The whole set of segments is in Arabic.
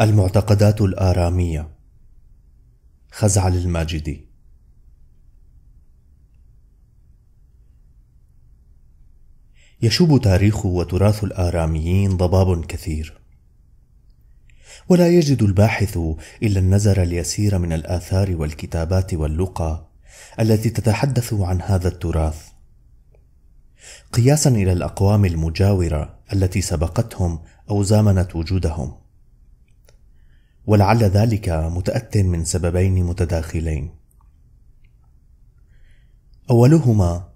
المعتقدات الآرامية خزعل الماجدي يشوب تاريخ وتراث الآراميين ضباب كثير ولا يجد الباحث إلا النزر اليسير من الآثار والكتابات واللقى التي تتحدث عن هذا التراث قياسا إلى الأقوام المجاورة التي سبقتهم أو زامنت وجودهم ولعل ذلك متأت من سببين متداخلين. أولهما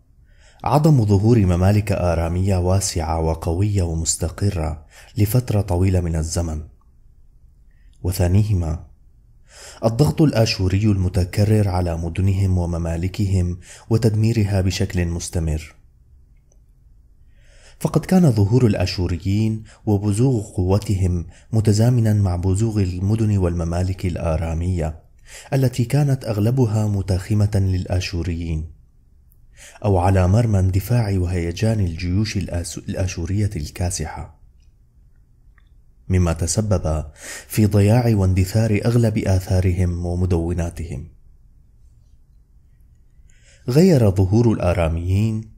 عدم ظهور ممالك آرامية واسعة وقوية ومستقرة لفترة طويلة من الزمن. وثانيهما الضغط الآشوري المتكرر على مدنهم وممالكهم وتدميرها بشكل مستمر. فقد كان ظهور الاشوريين وبزوغ قوتهم متزامنا مع بزوغ المدن والممالك الاراميه التي كانت اغلبها متاخمه للاشوريين او على مرمى اندفاع وهيجان الجيوش الاشوريه الكاسحه مما تسبب في ضياع واندثار اغلب اثارهم ومدوناتهم غير ظهور الاراميين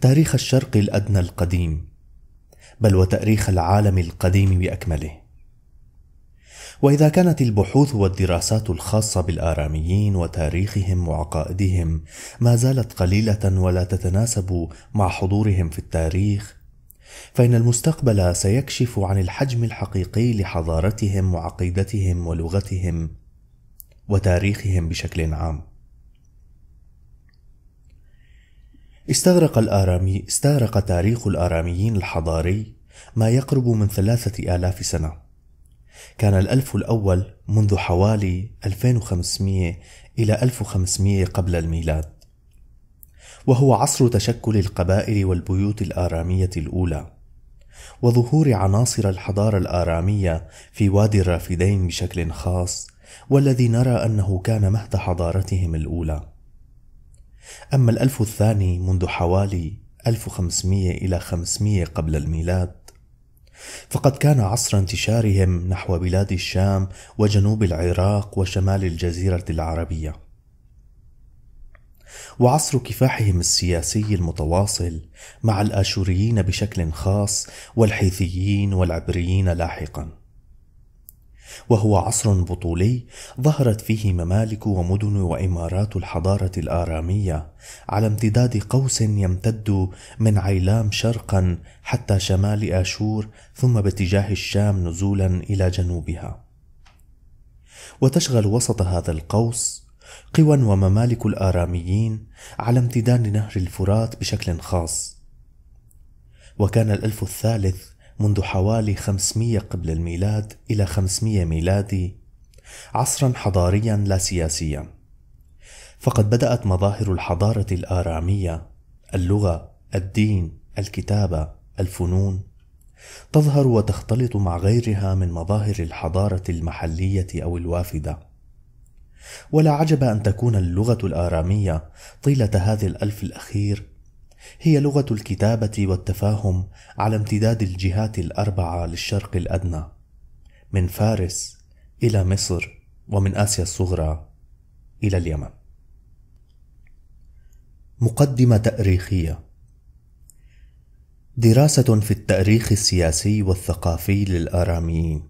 تاريخ الشرق الادنى القديم بل وتاريخ العالم القديم باكمله واذا كانت البحوث والدراسات الخاصه بالاراميين وتاريخهم وعقائدهم ما زالت قليله ولا تتناسب مع حضورهم في التاريخ فان المستقبل سيكشف عن الحجم الحقيقي لحضارتهم وعقيدتهم ولغتهم وتاريخهم بشكل عام استغرق الآرامي استغرق تاريخ الآراميين الحضاري ما يقرب من ثلاثة آلاف سنة كان الألف الأول منذ حوالي 2500 إلى 1500 قبل الميلاد وهو عصر تشكل القبائل والبيوت الآرامية الأولى وظهور عناصر الحضارة الآرامية في وادي الرافدين بشكل خاص والذي نرى أنه كان مهد حضارتهم الأولى أما الألف الثاني منذ حوالي 1500 إلى 500 قبل الميلاد فقد كان عصر انتشارهم نحو بلاد الشام وجنوب العراق وشمال الجزيرة العربية وعصر كفاحهم السياسي المتواصل مع الاشوريين بشكل خاص والحيثيين والعبريين لاحقا وهو عصر بطولي ظهرت فيه ممالك ومدن وامارات الحضاره الاراميه على امتداد قوس يمتد من عيلام شرقا حتى شمال اشور ثم باتجاه الشام نزولا الى جنوبها وتشغل وسط هذا القوس قوى وممالك الآراميين على امتداد نهر الفرات بشكل خاص وكان الألف الثالث منذ حوالي 500 قبل الميلاد إلى 500 ميلادي عصرا حضاريا لا سياسيا فقد بدأت مظاهر الحضارة الآرامية اللغة الدين الكتابة الفنون تظهر وتختلط مع غيرها من مظاهر الحضارة المحلية أو الوافدة ولا عجب أن تكون اللغة الآرامية طيلة هذا الألف الأخير هي لغه الكتابه والتفاهم على امتداد الجهات الاربعه للشرق الادنى من فارس الى مصر ومن اسيا الصغرى الى اليمن مقدمه تاريخيه دراسه في التاريخ السياسي والثقافي للاراميين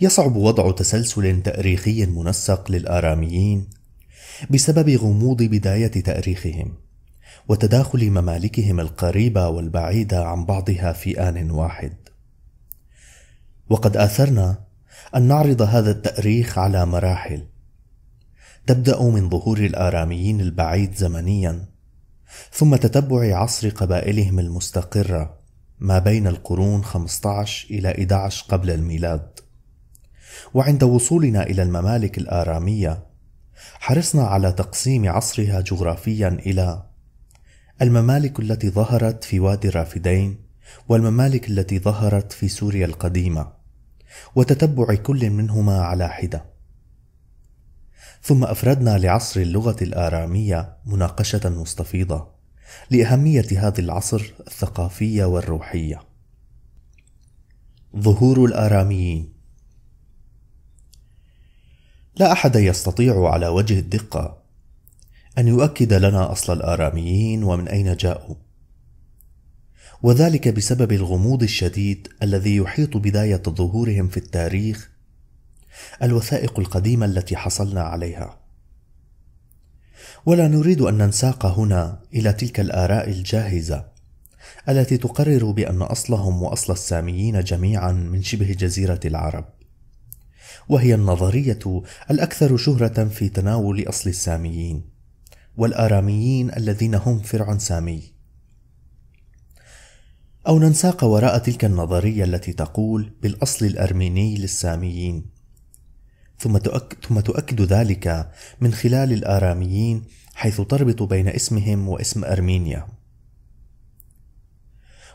يصعب وضع تسلسل تاريخي منسق للآراميين بسبب غموض بداية تأريخهم وتداخل ممالكهم القريبة والبعيدة عن بعضها في آن واحد. وقد آثرنا أن نعرض هذا التأريخ على مراحل. تبدأ من ظهور الآراميين البعيد زمنيا، ثم تتبع عصر قبائلهم المستقرة ما بين القرون 15 إلى 11 قبل الميلاد. وعند وصولنا إلى الممالك الآرامية حرصنا على تقسيم عصرها جغرافيا الى الممالك التي ظهرت في وادي الرافدين والممالك التي ظهرت في سوريا القديمه وتتبع كل منهما على حده ثم افردنا لعصر اللغه الاراميه مناقشه مستفيضه لاهميه هذا العصر الثقافيه والروحيه ظهور الاراميين لا احد يستطيع على وجه الدقه ان يؤكد لنا اصل الاراميين ومن اين جاءوا وذلك بسبب الغموض الشديد الذي يحيط بدايه ظهورهم في التاريخ الوثائق القديمه التي حصلنا عليها ولا نريد ان ننساق هنا الى تلك الاراء الجاهزه التي تقرر بان اصلهم واصل الساميين جميعا من شبه جزيره العرب وهي النظرية الأكثر شهرة في تناول أصل الساميين والآراميين الذين هم فرع سامي أو ننساق وراء تلك النظرية التي تقول بالأصل الأرميني للساميين ثم, تؤكد, ثم تؤكد ذلك من خلال الآراميين حيث تربط بين اسمهم واسم أرمينيا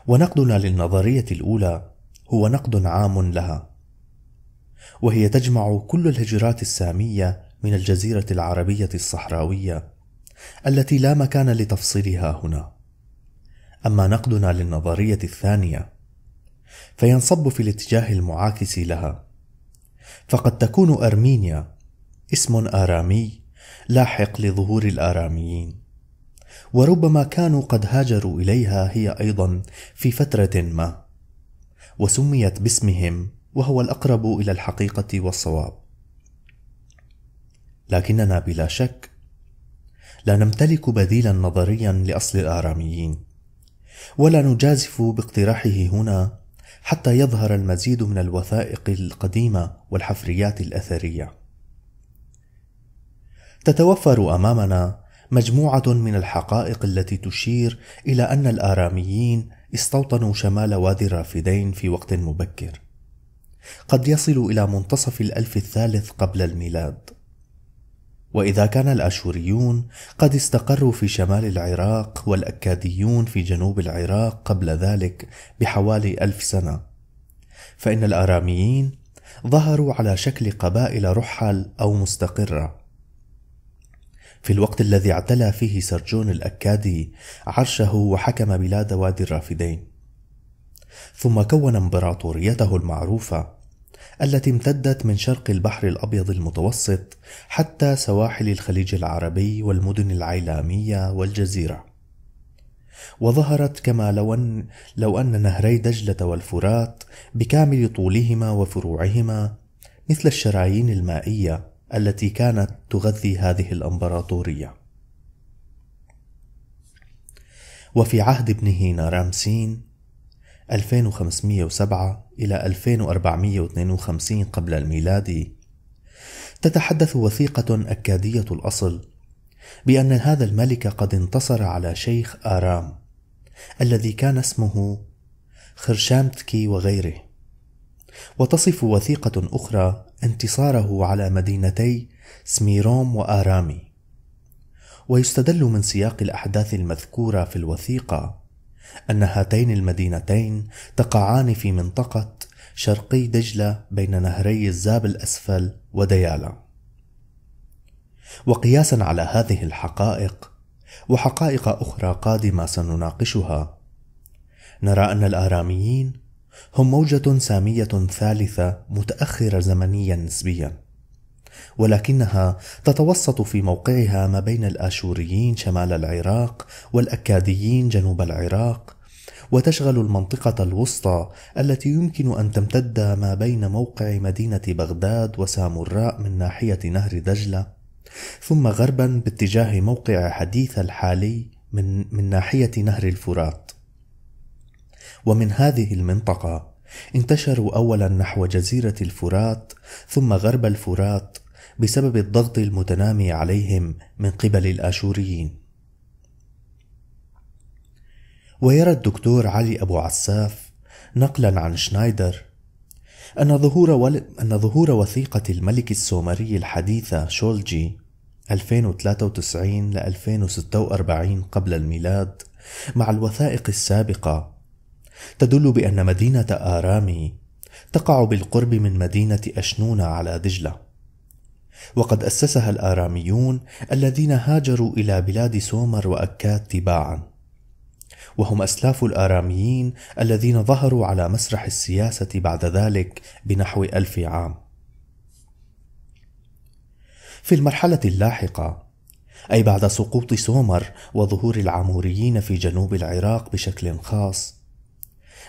ونقدنا للنظرية الأولى هو نقد عام لها وهي تجمع كل الهجرات السامية من الجزيرة العربية الصحراوية التي لا مكان لتفصيلها هنا. أما نقدنا للنظرية الثانية فينصب في الاتجاه المعاكس لها. فقد تكون أرمينيا اسم آرامي لاحق لظهور الآراميين. وربما كانوا قد هاجروا إليها هي أيضا في فترة ما. وسميت باسمهم وهو الاقرب الى الحقيقه والصواب لكننا بلا شك لا نمتلك بديلا نظريا لاصل الاراميين ولا نجازف باقتراحه هنا حتى يظهر المزيد من الوثائق القديمه والحفريات الاثريه تتوفر امامنا مجموعه من الحقائق التي تشير الى ان الاراميين استوطنوا شمال وادي الرافدين في وقت مبكر قد يصل إلى منتصف الألف الثالث قبل الميلاد وإذا كان الآشوريون قد استقروا في شمال العراق والأكاديون في جنوب العراق قبل ذلك بحوالي ألف سنة فإن الآراميين ظهروا على شكل قبائل رحل أو مستقرة في الوقت الذي اعتلى فيه سرجون الأكادي عرشه وحكم بلاد وادي الرافدين ثم كون امبراطوريته المعروفة التي امتدت من شرق البحر الأبيض المتوسط حتى سواحل الخليج العربي والمدن العيلامية والجزيرة وظهرت كما لو أن, لو أن نهري دجلة والفرات بكامل طولهما وفروعهما مثل الشرايين المائية التي كانت تغذي هذه الامبراطورية. وفي عهد ابنه نارامسين 2507 إلى 2452 قبل الميلاد تتحدث وثيقة أكادية الأصل بأن هذا الملك قد انتصر على شيخ آرام الذي كان اسمه خرشامتكي وغيره وتصف وثيقة أخرى انتصاره على مدينتي سميروم وآرامي ويستدل من سياق الأحداث المذكورة في الوثيقة أن هاتين المدينتين تقعان في منطقة شرقي دجلة بين نهري الزاب الأسفل وديالا. وقياسا على هذه الحقائق وحقائق أخرى قادمة سنناقشها، نرى أن الآراميين هم موجة سامية ثالثة متأخرة زمنيا نسبيا ولكنها تتوسط في موقعها ما بين الآشوريين شمال العراق والأكاديين جنوب العراق وتشغل المنطقة الوسطى التي يمكن أن تمتد ما بين موقع مدينة بغداد وسامراء من ناحية نهر دجلة، ثم غربا باتجاه موقع حديث الحالي من من ناحية نهر الفرات. ومن هذه المنطقة انتشروا أولا نحو جزيرة الفرات، ثم غرب الفرات، بسبب الضغط المتنامي عليهم من قبل الآشوريين. ويرى الدكتور علي أبو عساف نقلا عن شنايدر أن ظهور ول... أن ظهور وثيقة الملك السومري الحديثة شولجي 2093 ل 2046 قبل الميلاد مع الوثائق السابقة تدل بأن مدينة آرامي تقع بالقرب من مدينة أشنونة على دجلة وقد أسسها الآراميون الذين هاجروا إلى بلاد سومر وأكاد تباعا وهم أسلاف الآراميين الذين ظهروا على مسرح السياسة بعد ذلك بنحو ألف عام في المرحلة اللاحقة أي بعد سقوط سومر وظهور العموريين في جنوب العراق بشكل خاص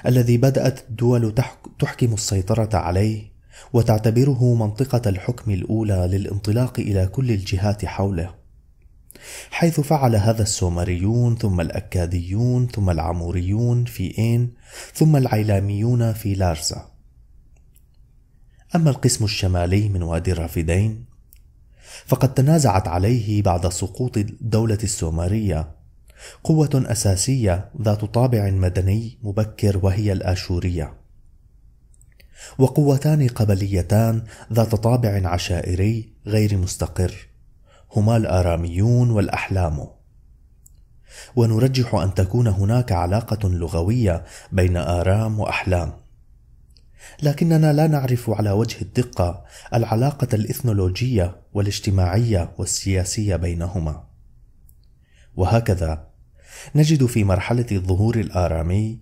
الذي بدأت الدول تحكم السيطرة عليه وتعتبره منطقة الحكم الأولى للانطلاق إلى كل الجهات حوله حيث فعل هذا السومريون ثم الأكاديون ثم العموريون في إين ثم العيلاميون في لارزا أما القسم الشمالي من وادي الرافدين فقد تنازعت عليه بعد سقوط الدولة السومرية قوة أساسية ذات طابع مدني مبكر وهي الآشورية وقوتان قبليتان ذات طابع عشائري غير مستقر هما الاراميون والاحلام ونرجح ان تكون هناك علاقه لغويه بين ارام واحلام لكننا لا نعرف على وجه الدقه العلاقه الاثنولوجيه والاجتماعيه والسياسيه بينهما وهكذا نجد في مرحله الظهور الارامي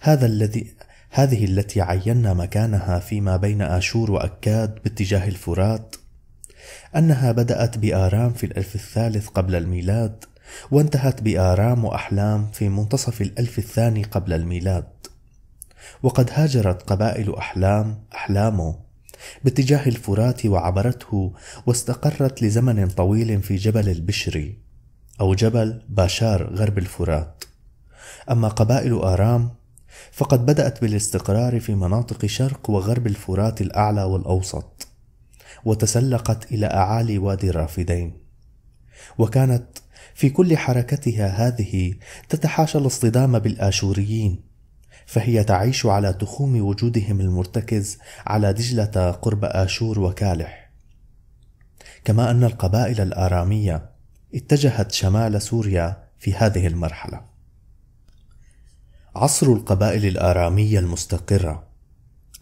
هذا الذي هذه التي عينا مكانها فيما بين آشور وأكاد باتجاه الفرات أنها بدأت بآرام في الألف الثالث قبل الميلاد وانتهت بآرام وأحلام في منتصف الألف الثاني قبل الميلاد وقد هاجرت قبائل أحلام أحلامه باتجاه الفرات وعبرته واستقرت لزمن طويل في جبل البشري أو جبل باشار غرب الفرات أما قبائل آرام فقد بدأت بالاستقرار في مناطق شرق وغرب الفرات الأعلى والأوسط، وتسلقت إلى أعالي وادي الرافدين. وكانت في كل حركتها هذه تتحاشى الاصطدام بالآشوريين، فهي تعيش على تخوم وجودهم المرتكز على دجلة قرب آشور وكالح. كما أن القبائل الآرامية اتجهت شمال سوريا في هذه المرحله عصر القبائل الآرامية المستقرة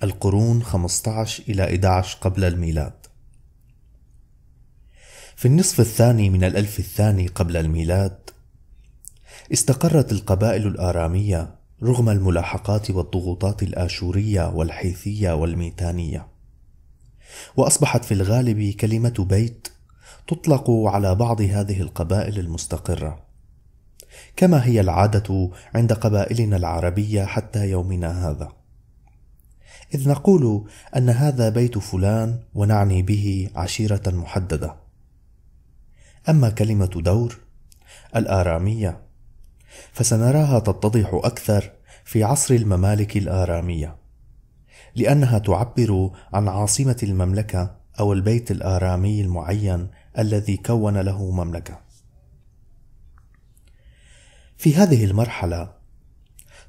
القرون 15 إلى 11 قبل الميلاد في النصف الثاني من الألف الثاني قبل الميلاد استقرت القبائل الآرامية رغم الملاحقات والضغوطات الآشورية والحيثية والميتانية وأصبحت في الغالب كلمة بيت تطلق على بعض هذه القبائل المستقره كما هي العادة عند قبائلنا العربية حتى يومنا هذا. إذ نقول أن هذا بيت فلان ونعني به عشيرة محددة. أما كلمة دور الآرامية فسنراها تتضح أكثر في عصر الممالك الآرامية، لأنها تعبر عن عاصمة المملكة أو البيت الآرامي المعين الذي كون له مملكه في هذه المرحلة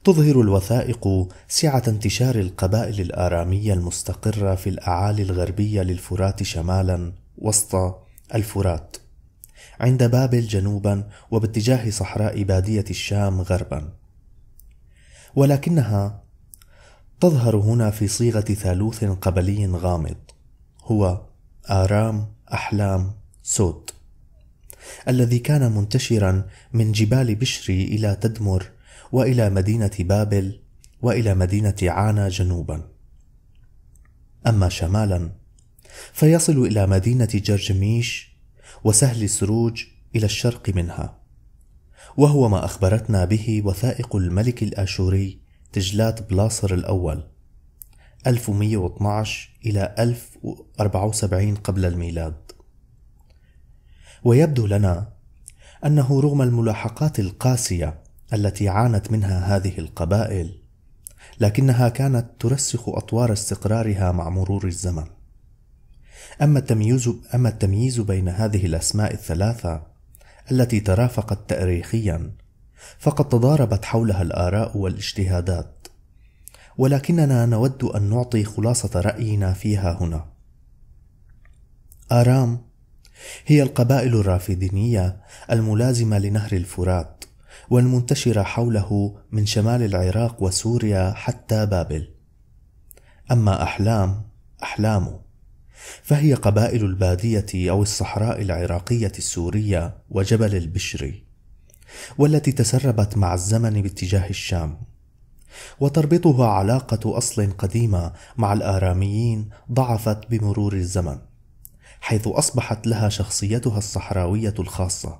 تظهر الوثائق سعة انتشار القبائل الآرامية المستقرة في الأعالي الغربية للفرات شمالا وسط الفرات عند بابل جنوبا وباتجاه صحراء بادية الشام غربا ولكنها تظهر هنا في صيغة ثالوث قبلي غامض هو آرام أحلام سود الذي كان منتشرا من جبال بشر إلى تدمر وإلى مدينة بابل وإلى مدينة عانا جنوبا أما شمالا فيصل إلى مدينة جرجميش وسهل سروج إلى الشرق منها وهو ما أخبرتنا به وثائق الملك الآشوري تجلات بلاصر الأول 1112 إلى 1074 قبل الميلاد ويبدو لنا انه رغم الملاحقات القاسيه التي عانت منها هذه القبائل لكنها كانت ترسخ اطوار استقرارها مع مرور الزمن اما التمييز اما التمييز بين هذه الاسماء الثلاثه التي ترافقت تاريخيا فقد تضاربت حولها الاراء والاجتهادات ولكننا نود ان نعطي خلاصه راينا فيها هنا ارام هي القبائل الرافدينية الملازمة لنهر الفرات والمنتشرة حوله من شمال العراق وسوريا حتى بابل. أما أحلام أحلام فهي قبائل البادية أو الصحراء العراقية السورية وجبل البشري، والتي تسربت مع الزمن باتجاه الشام. وتربطها علاقة أصل قديمة مع الآراميين ضعفت بمرور الزمن. حيث أصبحت لها شخصيتها الصحراوية الخاصة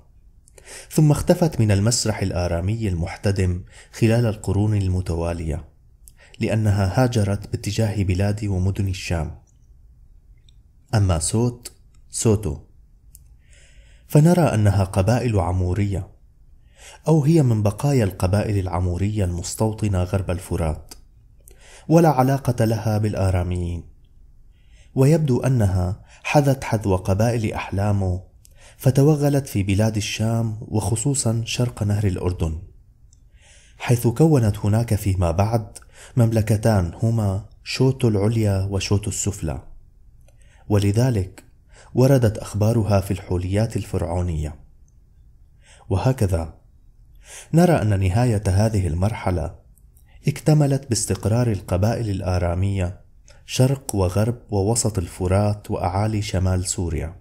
ثم اختفت من المسرح الآرامي المحتدم خلال القرون المتوالية لأنها هاجرت باتجاه بلاد ومدن الشام أما سوت سوتو فنرى أنها قبائل عمورية أو هي من بقايا القبائل العمورية المستوطنة غرب الفرات ولا علاقة لها بالآراميين ويبدو أنها حذت حذو قبائل أحلامه فتوغلت في بلاد الشام وخصوصا شرق نهر الأردن حيث كونت هناك فيما بعد مملكتان هما شوت العليا وشوت السفلى ولذلك وردت أخبارها في الحوليات الفرعونية وهكذا نرى أن نهاية هذه المرحلة اكتملت باستقرار القبائل الآرامية شرق وغرب ووسط الفرات وأعالي شمال سوريا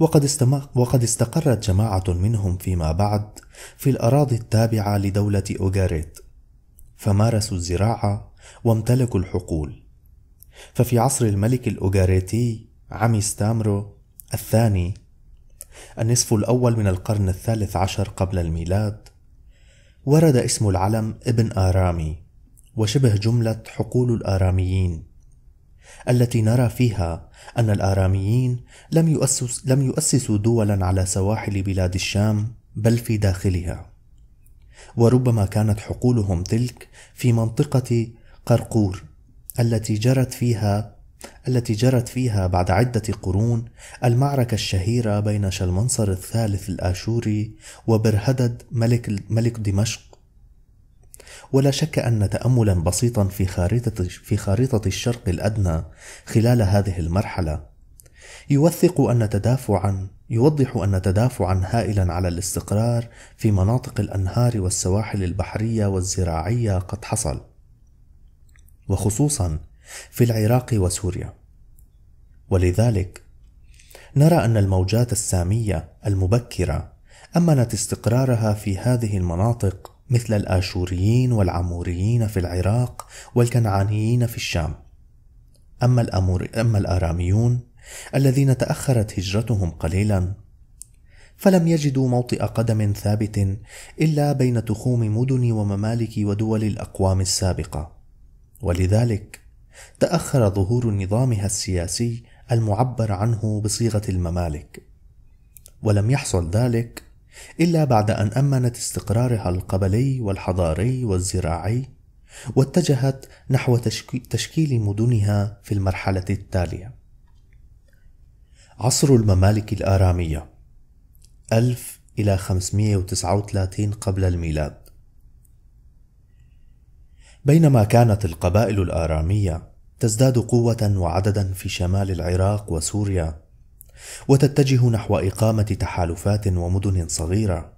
وقد, استم... وقد استقرت جماعة منهم فيما بعد في الأراضي التابعة لدولة أوغاريت فمارسوا الزراعة وامتلكوا الحقول ففي عصر الملك الأوغاريتي عميستامرو الثاني النصف الأول من القرن الثالث عشر قبل الميلاد ورد اسم العلم ابن آرامي وشبه جملة حقول الآراميين التي نرى فيها أن الآراميين لم, يؤسس لم يؤسسوا دولا على سواحل بلاد الشام بل في داخلها وربما كانت حقولهم تلك في منطقة قرقور التي جرت فيها التي جرت فيها بعد عدة قرون المعركة الشهيرة بين شلمنصر الثالث الآشوري وبرهدد ملك ملك دمشق ولا شك أن تأملا بسيطا في خارطة, في خارطة الشرق الأدنى خلال هذه المرحلة يوثق أن تدافعا يوضح أن تدافعا هائلا على الاستقرار في مناطق الأنهار والسواحل البحرية والزراعية قد حصل وخصوصا في العراق وسوريا ولذلك نرى أن الموجات السامية المبكرة أمنت استقرارها في هذه المناطق مثل الآشوريين والعموريين في العراق والكنعانيين في الشام أما, الأمور أما الآراميون الذين تأخرت هجرتهم قليلا فلم يجدوا موطئ قدم ثابت إلا بين تخوم مدن وممالك ودول الأقوام السابقة ولذلك تأخر ظهور نظامها السياسي المعبر عنه بصيغة الممالك ولم يحصل ذلك إلا بعد أن أمنت استقرارها القبلي والحضاري والزراعي واتجهت نحو تشكيل مدنها في المرحلة التالية عصر الممالك الآرامية 1000 إلى 539 قبل الميلاد بينما كانت القبائل الآرامية تزداد قوة وعددا في شمال العراق وسوريا وتتجه نحو إقامة تحالفات ومدن صغيرة.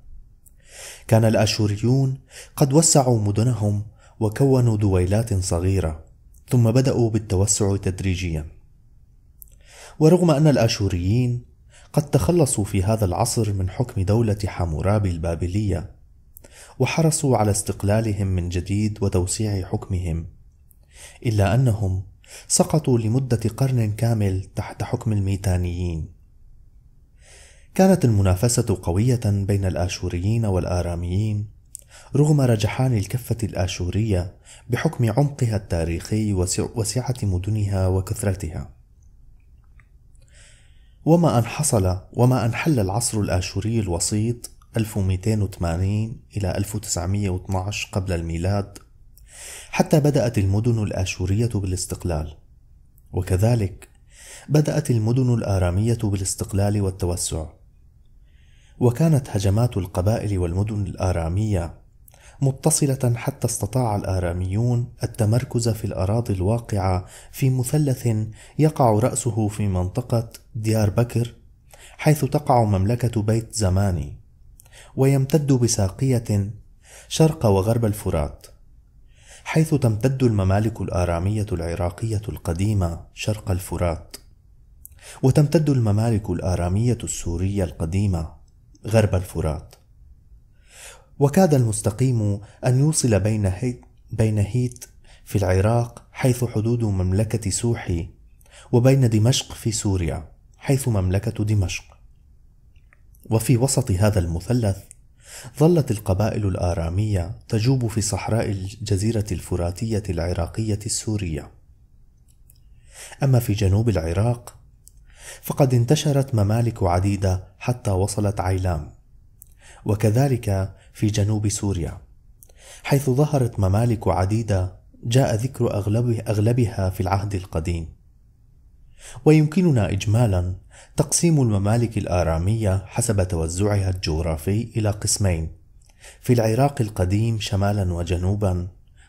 كان الآشوريون قد وسعوا مدنهم وكونوا دويلات صغيرة، ثم بدأوا بالتوسع تدريجيا. ورغم أن الآشوريين قد تخلصوا في هذا العصر من حكم دولة حمورابي البابلية، وحرصوا على استقلالهم من جديد وتوسيع حكمهم، إلا أنهم سقطوا لمدة قرن كامل تحت حكم الميتانيين. كانت المنافسة قوية بين الآشوريين والآراميين رغم رجحان الكفة الآشورية بحكم عمقها التاريخي وسعة مدنها وكثرتها. وما أن حصل وما أن حل العصر الآشوري الوسيط 1280 إلى 1912 قبل الميلاد حتى بدأت المدن الآشورية بالاستقلال وكذلك بدأت المدن الآرامية بالاستقلال والتوسع وكانت هجمات القبائل والمدن الآرامية متصلة حتى استطاع الآراميون التمركز في الأراضي الواقعة في مثلث يقع رأسه في منطقة ديار بكر حيث تقع مملكة بيت زماني ويمتد بساقية شرق وغرب الفرات حيث تمتد الممالك الآرامية العراقية القديمة شرق الفرات، وتمتد الممالك الآرامية السورية القديمة غرب الفرات. وكاد المستقيم أن يوصل بين هيت, بين هيت في العراق حيث حدود مملكة سوحي وبين دمشق في سوريا حيث مملكة دمشق. وفي وسط هذا المثلث ظلت القبائل الآرامية تجوب في صحراء الجزيرة الفراتية العراقية السورية. أما في جنوب العراق فقد انتشرت ممالك عديدة حتى وصلت عيلام، وكذلك في جنوب سوريا، حيث ظهرت ممالك عديدة جاء ذكر أغلبها في العهد القديم. ويمكننا إجمالا تقسيم الممالك الآرامية حسب توزعها الجغرافي إلى قسمين في العراق القديم شمالا وجنوبا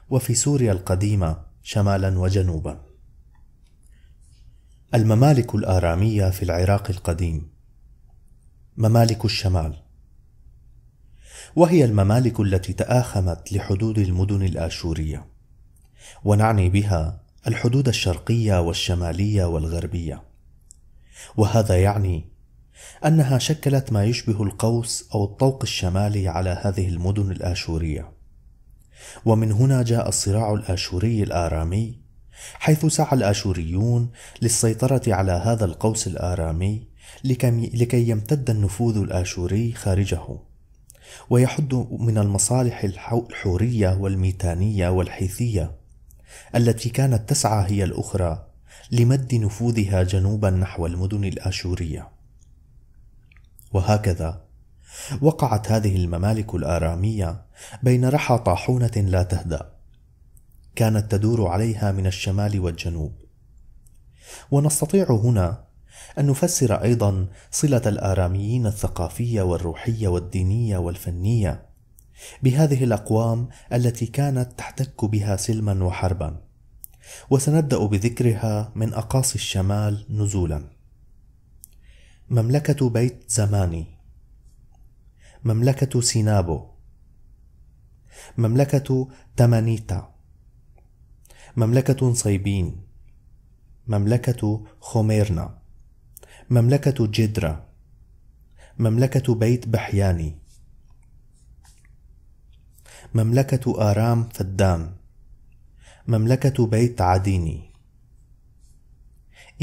وفي سوريا القديمة شمالا وجنوبا الممالك الآرامية في العراق القديم ممالك الشمال وهي الممالك التي تآخمت لحدود المدن الآشورية ونعني بها الحدود الشرقية والشمالية والغربية وهذا يعني أنها شكلت ما يشبه القوس أو الطوق الشمالي على هذه المدن الآشورية ومن هنا جاء الصراع الآشوري الآرامي حيث سعى الآشوريون للسيطرة على هذا القوس الآرامي لكي يمتد النفوذ الآشوري خارجه ويحد من المصالح الحورية والميتانية والحيثية التي كانت تسعى هي الأخرى لمد نفوذها جنوبا نحو المدن الآشورية وهكذا وقعت هذه الممالك الآرامية بين رحى طاحونة لا تهدأ كانت تدور عليها من الشمال والجنوب ونستطيع هنا أن نفسر أيضا صلة الآراميين الثقافية والروحية والدينية والفنية بهذه الأقوام التي كانت تحتك بها سلما وحربا وسنبدأ بذكرها من أقاصي الشمال نزولا. مملكة بيت زماني مملكة سينابو مملكة تمانيتا مملكة صيبين مملكة خوميرنا مملكة جدرة مملكة بيت بحياني مملكة آرام فدان مملكة بيت عديني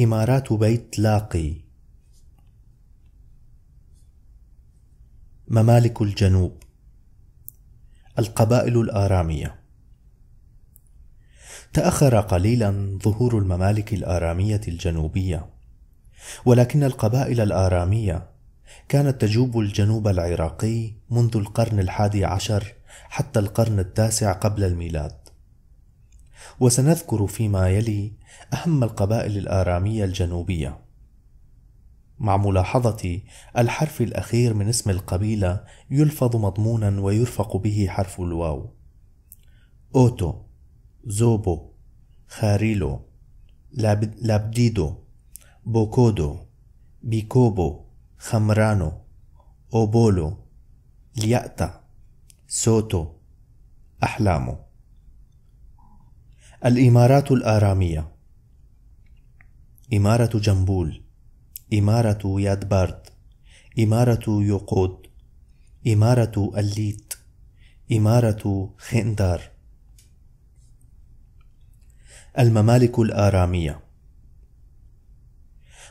إمارات بيت لاقي ممالك الجنوب القبائل الآرامية تأخر قليلا ظهور الممالك الآرامية الجنوبية ولكن القبائل الآرامية كانت تجوب الجنوب العراقي منذ القرن الحادي عشر حتى القرن التاسع قبل الميلاد وسنذكر فيما يلي أهم القبائل الآرامية الجنوبية مع ملاحظة الحرف الأخير من اسم القبيلة يلفظ مضمونا ويرفق به حرف الواو أوتو زوبو خاريلو لابديدو بوكودو بيكوبو خمرانو أوبولو ليأتا سوتو أحلامو الإمارات الآرامية إمارة جنبول إمارة يادبارد إمارة يوقود إمارة الليت إمارة خندار الممالك الآرامية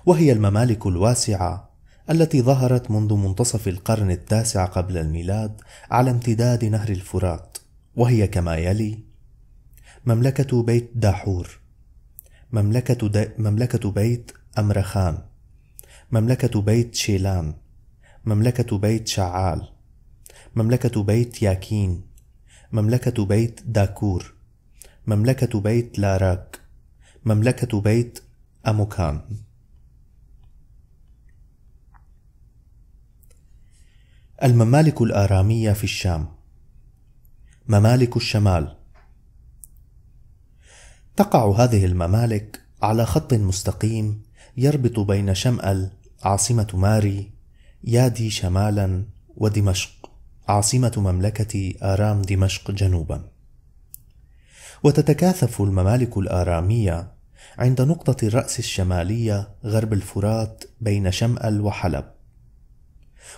وهي الممالك الواسعة التي ظهرت منذ منتصف القرن التاسع قبل الميلاد على امتداد نهر الفرات وهي كما يلي مملكة بيت داحور مملكة, دا مملكة بيت أمرخان مملكة بيت شيلان مملكة بيت شعال مملكة بيت ياكين مملكة بيت داكور مملكة بيت لاراك مملكة بيت أموكان الممالك الآرامية في الشام ممالك الشمال تقع هذه الممالك على خط مستقيم يربط بين شمأل عاصمة ماري يادي شمالا ودمشق عاصمة مملكة آرام دمشق جنوبا وتتكاثف الممالك الآرامية عند نقطة الرأس الشمالية غرب الفرات بين شمأل وحلب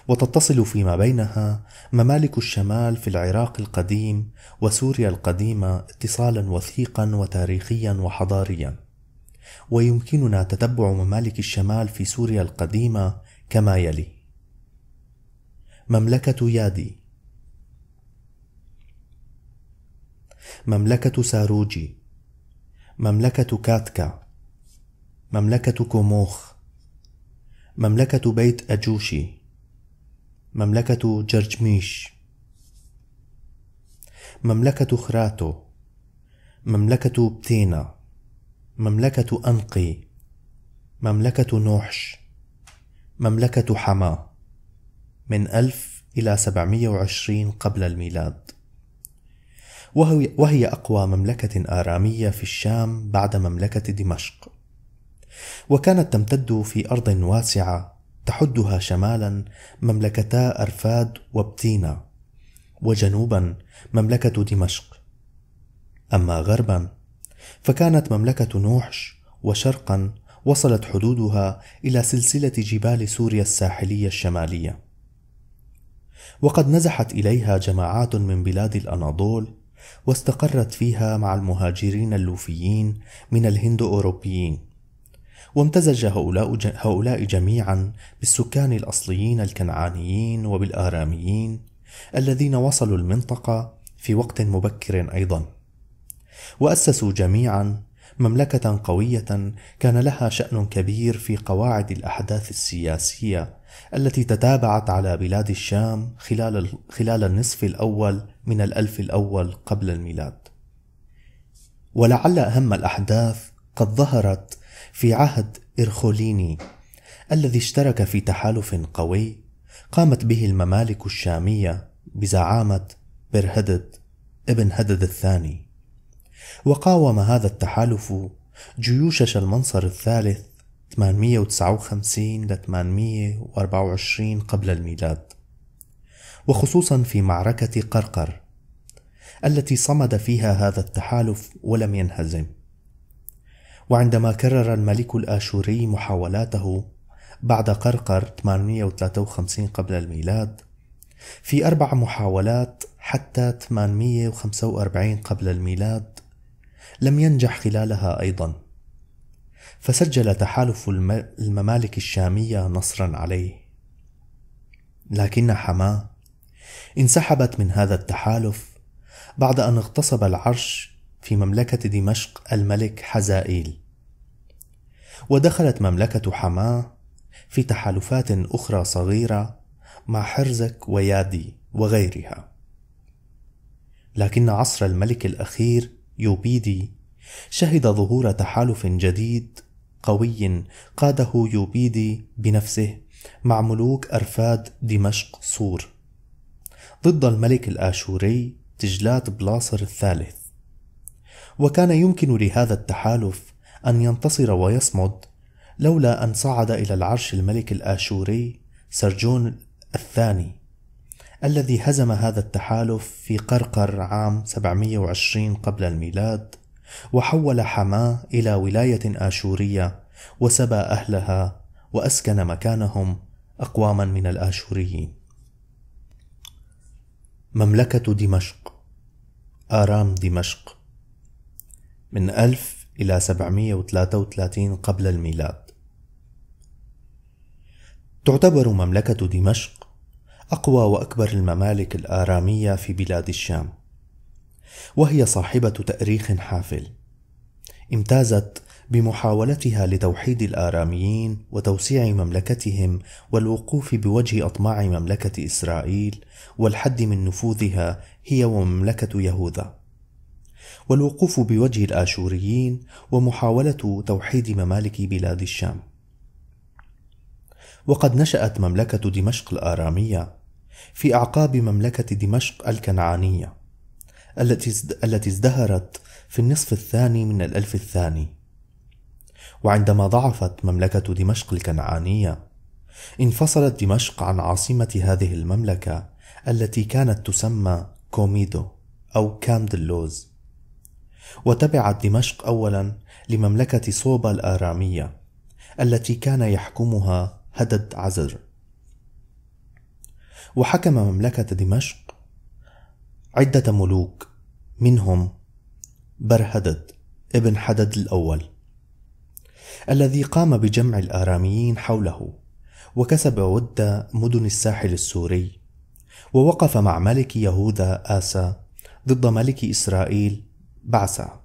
وتتصل فيما بينها ممالك الشمال في العراق القديم وسوريا القديمه اتصالا وثيقا وتاريخيا وحضاريا ويمكننا تتبع ممالك الشمال في سوريا القديمه كما يلي مملكه يادي مملكه ساروجي مملكه كاتكا مملكه كوموخ مملكه بيت اجوشي مملكة جرجميش مملكة خراتو مملكة بتينا مملكة أنقي مملكة نوحش مملكة حما من 1000 إلى 720 قبل الميلاد وهي أقوى مملكة آرامية في الشام بعد مملكة دمشق وكانت تمتد في أرض واسعة تحدها شمالا مملكتا أرفاد وبتينا وجنوبا مملكة دمشق أما غربا فكانت مملكة نوحش وشرقا وصلت حدودها إلى سلسلة جبال سوريا الساحلية الشمالية وقد نزحت إليها جماعات من بلاد الأناضول واستقرت فيها مع المهاجرين اللوفيين من الهند أوروبيين وامتزج هؤلاء, جميعا بالسكان الأصليين الكنعانيين وبالآراميين الذين وصلوا المنطقة في وقت مبكر أيضا وأسسوا جميعا مملكة قوية كان لها شأن كبير في قواعد الأحداث السياسية التي تتابعت على بلاد الشام خلال خلال النصف الأول من الألف الأول قبل الميلاد. ولعل أهم الأحداث قد ظهرت في عهد إرخوليني الذي اشترك في تحالف قوي قامت به الممالك الشامية بزعامة برهدد ابن هدد الثاني وقاوم هذا التحالف جيوش شلمنصر الثالث 859 ل 824 قبل الميلاد وخصوصا في معركة قرقر التي صمد فيها هذا التحالف ولم ينهزم وعندما كرر الملك الآشوري محاولاته بعد قرقر 853 قبل الميلاد في أربع محاولات حتى 845 قبل الميلاد لم ينجح خلالها أيضا فسجل تحالف الممالك الشامية نصرا عليه لكن حماه انسحبت من هذا التحالف بعد أن اغتصب العرش في مملكة دمشق الملك حزائيل ودخلت مملكة حماه في تحالفات أخرى صغيرة مع حرزك ويادي وغيرها لكن عصر الملك الأخير يوبيدي شهد ظهور تحالف جديد قوي قاده يوبيدي بنفسه مع ملوك أرفاد دمشق صور ضد الملك الآشوري تجلات بلاصر الثالث وكان يمكن لهذا التحالف أن ينتصر ويصمد لولا أن صعد إلى العرش الملك الآشوري سرجون الثاني الذي هزم هذا التحالف في قرقر عام 720 قبل الميلاد وحول حماه إلى ولاية آشورية وسبى أهلها وأسكن مكانهم أقواما من الآشوريين مملكة دمشق آرام دمشق من 1000 إلى 733 قبل الميلاد تعتبر مملكة دمشق أقوى وأكبر الممالك الآرامية في بلاد الشام وهي صاحبة تأريخ حافل امتازت بمحاولتها لتوحيد الآراميين وتوسيع مملكتهم والوقوف بوجه أطماع مملكة إسرائيل والحد من نفوذها هي ومملكة يهوذا والوقوف بوجه الآشوريين ومحاولة توحيد ممالك بلاد الشام. وقد نشأت مملكة دمشق الآرامية في أعقاب مملكة دمشق الكنعانية التي التي ازدهرت في النصف الثاني من الألف الثاني. وعندما ضعفت مملكة دمشق الكنعانية انفصلت دمشق عن عاصمة هذه المملكة التي كانت تسمى كوميدو أو كامدلوز وتبعت دمشق أولا لمملكة صوبا الآرامية التي كان يحكمها هدد عزر وحكم مملكة دمشق عدة ملوك منهم برهدد ابن حدد الأول الذي قام بجمع الآراميين حوله وكسب ود مدن الساحل السوري ووقف مع ملك يهوذا آسى ضد ملك إسرائيل بعثة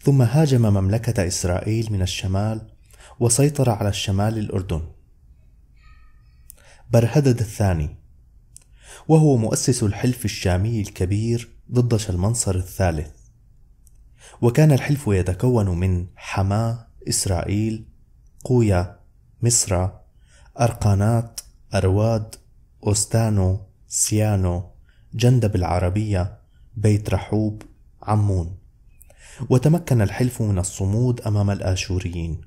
ثم هاجم مملكة إسرائيل من الشمال وسيطر على الشمال الأردن برهدد الثاني وهو مؤسس الحلف الشامي الكبير ضد شلمنصر الثالث وكان الحلف يتكون من حماه إسرائيل قويا مصر أرقانات أرواد أوستانو سيانو جندب العربية بيت رحوب عمون وتمكن الحلف من الصمود أمام الآشوريين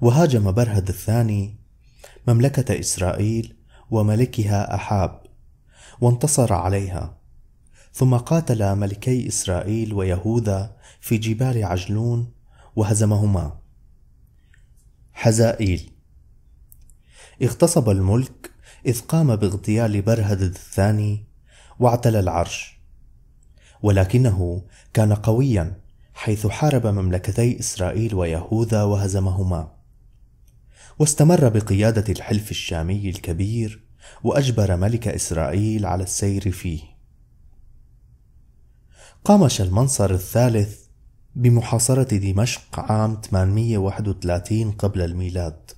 وهاجم برهد الثاني مملكة إسرائيل وملكها أحاب وانتصر عليها ثم قاتل ملكي إسرائيل ويهوذا في جبال عجلون وهزمهما حزائيل اغتصب الملك إذ قام باغتيال برهد الثاني واعتلى العرش ولكنه كان قويا حيث حارب مملكتي إسرائيل ويهوذا وهزمهما واستمر بقيادة الحلف الشامي الكبير وأجبر ملك إسرائيل على السير فيه قام شلمنصر الثالث بمحاصرة دمشق عام 831 قبل الميلاد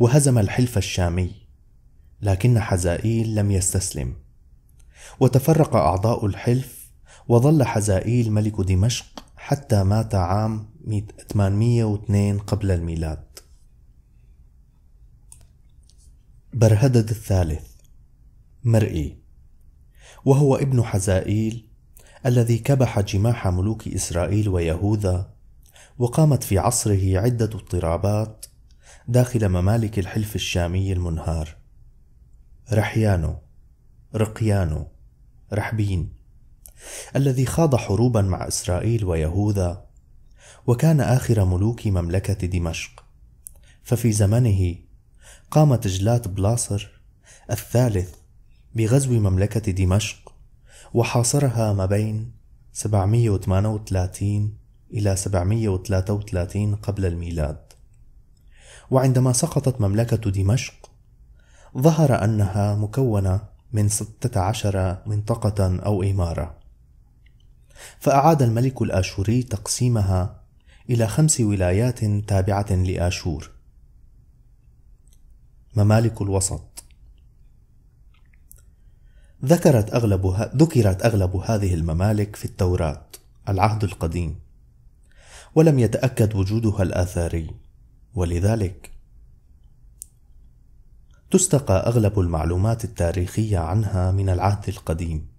وهزم الحلف الشامي لكن حزائيل لم يستسلم وتفرق أعضاء الحلف وظل حزائيل ملك دمشق حتى مات عام 802 قبل الميلاد برهدد الثالث مرئي وهو ابن حزائيل الذي كبح جماح ملوك إسرائيل ويهوذا وقامت في عصره عدة اضطرابات داخل ممالك الحلف الشامي المنهار رحيانو رقيانو رحبين الذي خاض حروبا مع إسرائيل ويهوذا وكان آخر ملوك مملكة دمشق ففي زمنه قام تجلات بلاصر الثالث بغزو مملكة دمشق وحاصرها ما بين 738 إلى 733 قبل الميلاد وعندما سقطت مملكة دمشق ظهر أنها مكونة من 16 منطقة أو إمارة فأعاد الملك الآشوري تقسيمها إلى خمس ولايات تابعة لآشور. ممالك الوسط ذكرت أغلب ه... ذكرت أغلب هذه الممالك في التوراة العهد القديم، ولم يتأكد وجودها الآثاري، ولذلك تستقى أغلب المعلومات التاريخية عنها من العهد القديم.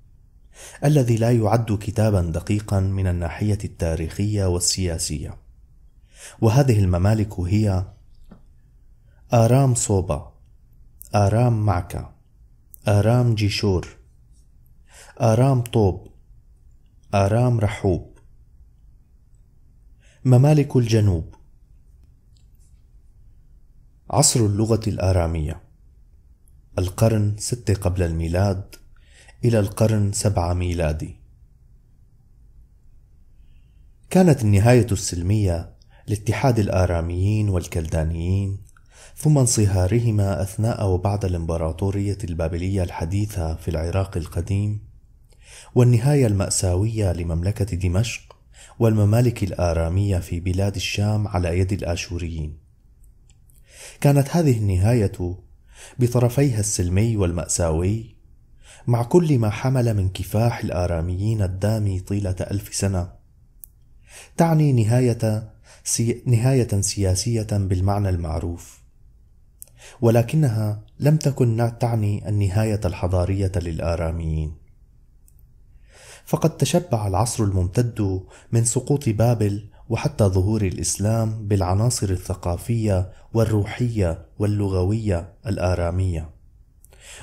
الذي لا يعد كتابا دقيقا من الناحيه التاريخيه والسياسيه وهذه الممالك هي ارام صوبا ارام معكا ارام جيشور ارام طوب ارام رحوب ممالك الجنوب عصر اللغه الاراميه القرن 6 قبل الميلاد إلى القرن سبعة ميلادي كانت النهاية السلمية لاتحاد الآراميين والكلدانيين ثم انصهارهما أثناء وبعد الإمبراطورية البابلية الحديثة في العراق القديم والنهاية المأساوية لمملكة دمشق والممالك الآرامية في بلاد الشام على يد الآشوريين كانت هذه النهاية بطرفيها السلمي والمأساوي مع كل ما حمل من كفاح الآراميين الدامي طيلة ألف سنة تعني نهاية, سي... نهاية سياسية بالمعنى المعروف ولكنها لم تكن تعني النهاية الحضارية للآراميين فقد تشبع العصر الممتد من سقوط بابل وحتى ظهور الإسلام بالعناصر الثقافية والروحية واللغوية الآرامية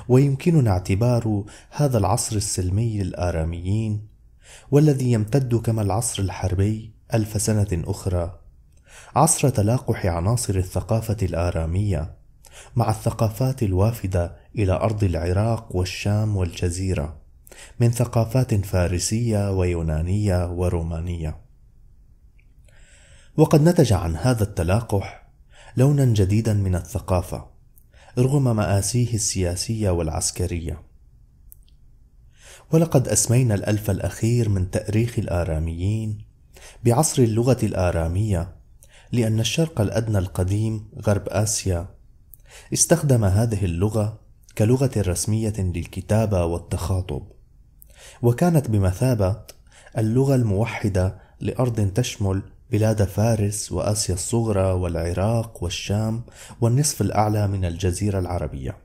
ويمكننا اعتبار هذا العصر السلمي للآراميين والذي يمتد كما العصر الحربي ألف سنة أخرى عصر تلاقح عناصر الثقافة الآرامية مع الثقافات الوافدة إلى أرض العراق والشام والجزيرة من ثقافات فارسية ويونانية ورومانية. وقد نتج عن هذا التلاقح لونا جديدا من الثقافة رغم مآسيه السياسية والعسكرية. ولقد أسمينا الألف الأخير من تأريخ الآراميين بعصر اللغة الآرامية لأن الشرق الأدنى القديم غرب آسيا استخدم هذه اللغة كلغة رسمية للكتابة والتخاطب، وكانت بمثابة اللغة الموحدة لأرض تشمل بلاد فارس وآسيا الصغرى والعراق والشام والنصف الأعلى من الجزيرة العربية.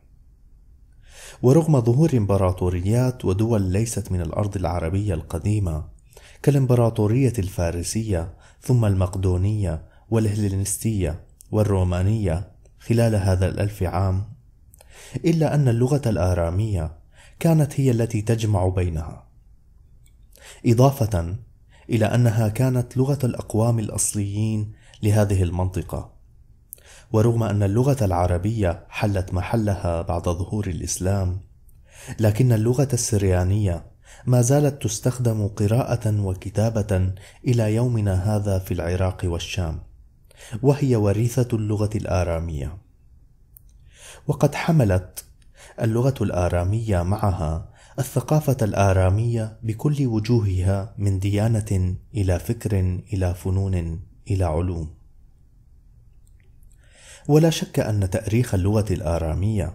ورغم ظهور إمبراطوريات ودول ليست من الأرض العربية القديمة كالإمبراطورية الفارسية ثم المقدونية والهلينستية والرومانية خلال هذا الألف عام إلا أن اللغة الآرامية كانت هي التي تجمع بينها إضافة إلى أنها كانت لغة الأقوام الأصليين لهذه المنطقة ورغم أن اللغة العربية حلت محلها بعد ظهور الإسلام لكن اللغة السريانية ما زالت تستخدم قراءة وكتابة إلى يومنا هذا في العراق والشام وهي وريثة اللغة الآرامية وقد حملت اللغة الآرامية معها الثقافة الآرامية بكل وجوهها من ديانة إلى فكر إلى فنون إلى علوم. ولا شك أن تأريخ اللغة الآرامية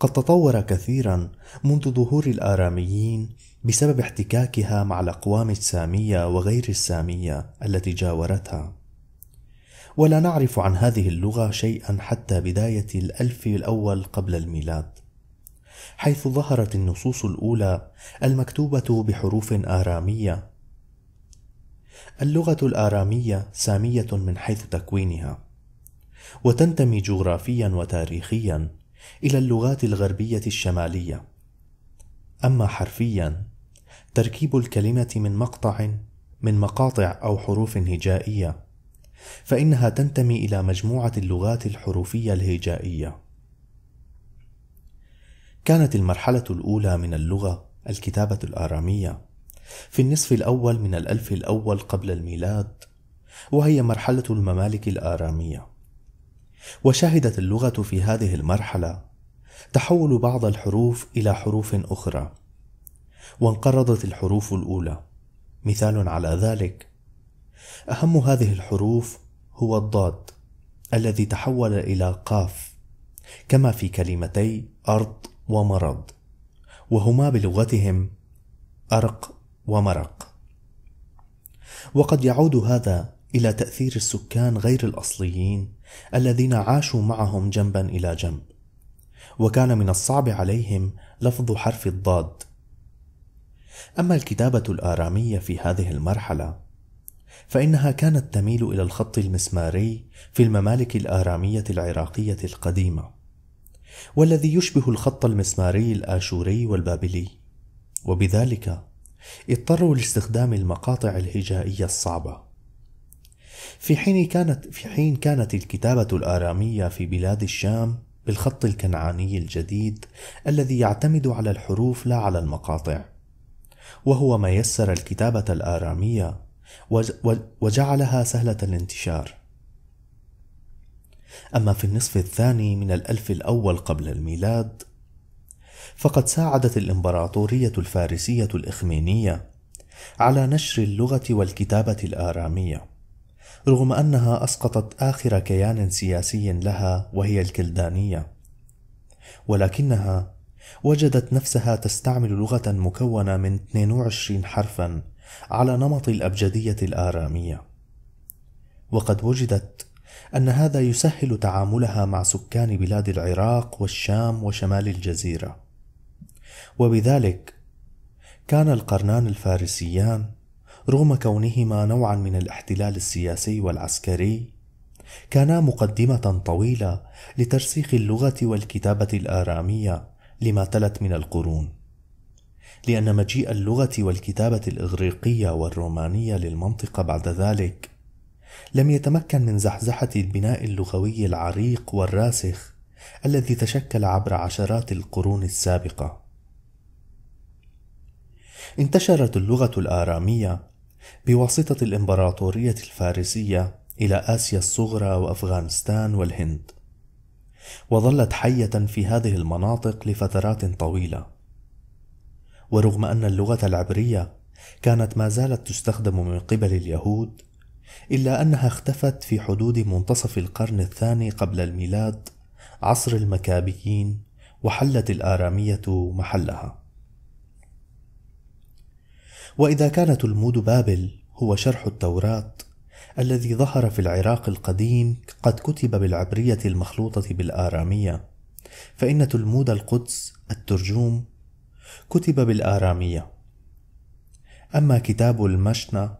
قد تطور كثيرا منذ ظهور الآراميين بسبب احتكاكها مع الأقوام السامية وغير السامية التي جاورتها. ولا نعرف عن هذه اللغة شيئا حتى بداية الألف الأول قبل الميلاد. حيث ظهرت النصوص الأولى المكتوبة بحروف آرامية. اللغة الآرامية سامية من حيث تكوينها، وتنتمي جغرافيا وتاريخيا إلى اللغات الغربية الشمالية. أما حرفيا، تركيب الكلمة من مقطع من مقاطع أو حروف هجائية، فإنها تنتمي إلى مجموعة اللغات الحروفية الهجائية. كانت المرحلة الأولى من اللغة الكتابة الآرامية في النصف الأول من الألف الأول قبل الميلاد وهي مرحلة الممالك الآرامية وشهدت اللغة في هذه المرحلة تحول بعض الحروف إلى حروف أخرى وانقرضت الحروف الأولى مثال على ذلك أهم هذه الحروف هو الضاد الذي تحول إلى قاف كما في كلمتي أرض ومرض وهما بلغتهم أرق ومرق وقد يعود هذا إلى تأثير السكان غير الأصليين الذين عاشوا معهم جنبا إلى جنب وكان من الصعب عليهم لفظ حرف الضاد أما الكتابة الآرامية في هذه المرحلة فإنها كانت تميل إلى الخط المسماري في الممالك الآرامية العراقية القديمة والذي يشبه الخط المسماري الآشوري والبابلي وبذلك اضطروا لاستخدام المقاطع الهجائية الصعبة في حين كانت في حين كانت الكتابة الآرامية في بلاد الشام بالخط الكنعاني الجديد الذي يعتمد على الحروف لا على المقاطع وهو ما يسر الكتابة الآرامية وجعلها سهلة الانتشار أما في النصف الثاني من الألف الأول قبل الميلاد فقد ساعدت الإمبراطورية الفارسية الإخمينية على نشر اللغة والكتابة الآرامية رغم أنها أسقطت آخر كيان سياسي لها وهي الكلدانية ولكنها وجدت نفسها تستعمل لغة مكونة من 22 حرفا على نمط الأبجدية الآرامية وقد وجدت أن هذا يسهل تعاملها مع سكان بلاد العراق والشام وشمال الجزيرة. وبذلك كان القرنان الفارسيان رغم كونهما نوعا من الاحتلال السياسي والعسكري كانا مقدمة طويلة لترسيخ اللغة والكتابة الآرامية لما تلت من القرون. لأن مجيء اللغة والكتابة الإغريقية والرومانية للمنطقة بعد ذلك لم يتمكن من زحزحة البناء اللغوي العريق والراسخ الذي تشكل عبر عشرات القرون السابقة. انتشرت اللغة الآرامية بواسطة الإمبراطورية الفارسية إلى آسيا الصغرى وأفغانستان والهند، وظلت حية في هذه المناطق لفترات طويلة. ورغم أن اللغة العبرية كانت ما زالت تستخدم من قبل اليهود إلا أنها اختفت في حدود منتصف القرن الثاني قبل الميلاد عصر المكابيين وحلت الآرامية محلها. وإذا كانت تلمود بابل هو شرح التوراة الذي ظهر في العراق القديم قد كتب بالعبرية المخلوطة بالآرامية، فإن تلمود القدس الترجوم كتب بالآرامية. أما كتاب المشنة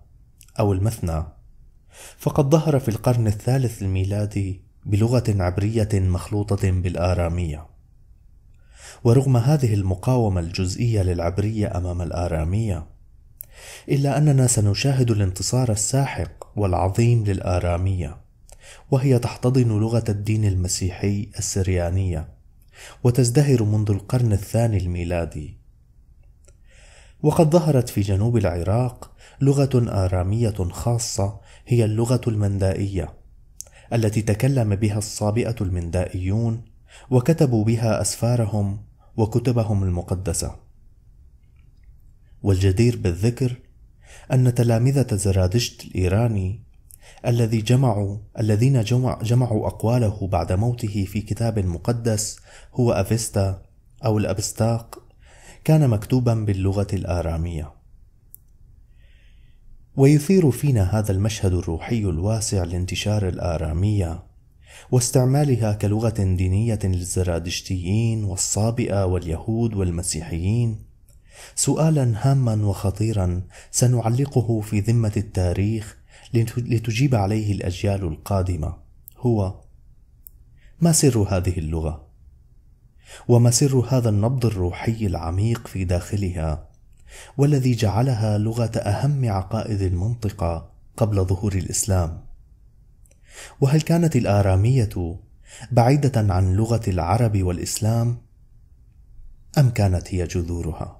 أو المثنى فقد ظهر في القرن الثالث الميلادي بلغة عبرية مخلوطة بالآرامية ورغم هذه المقاومة الجزئية للعبرية أمام الآرامية إلا أننا سنشاهد الانتصار الساحق والعظيم للآرامية وهي تحتضن لغة الدين المسيحي السريانية وتزدهر منذ القرن الثاني الميلادي وقد ظهرت في جنوب العراق لغة آرامية خاصة هي اللغة المندائية التي تكلم بها الصابئة المندائيون وكتبوا بها أسفارهم وكتبهم المقدسة. والجدير بالذكر أن تلامذة زرادشت الإيراني الذي جمعوا الذين جمع جمعوا أقواله بعد موته في كتاب مقدس هو أفيستا أو الأبستاق كان مكتوبا باللغة الآرامية. ويثير فينا هذا المشهد الروحي الواسع لانتشار الآرامية واستعمالها كلغة دينية للزرادشتيين والصابئة واليهود والمسيحيين سؤالا هاما وخطيرا سنعلقه في ذمة التاريخ لتجيب عليه الأجيال القادمة هو ما سر هذه اللغة؟ وما سر هذا النبض الروحي العميق في داخلها والذي جعلها لغه اهم عقائد المنطقه قبل ظهور الاسلام وهل كانت الاراميه بعيده عن لغه العرب والاسلام ام كانت هي جذورها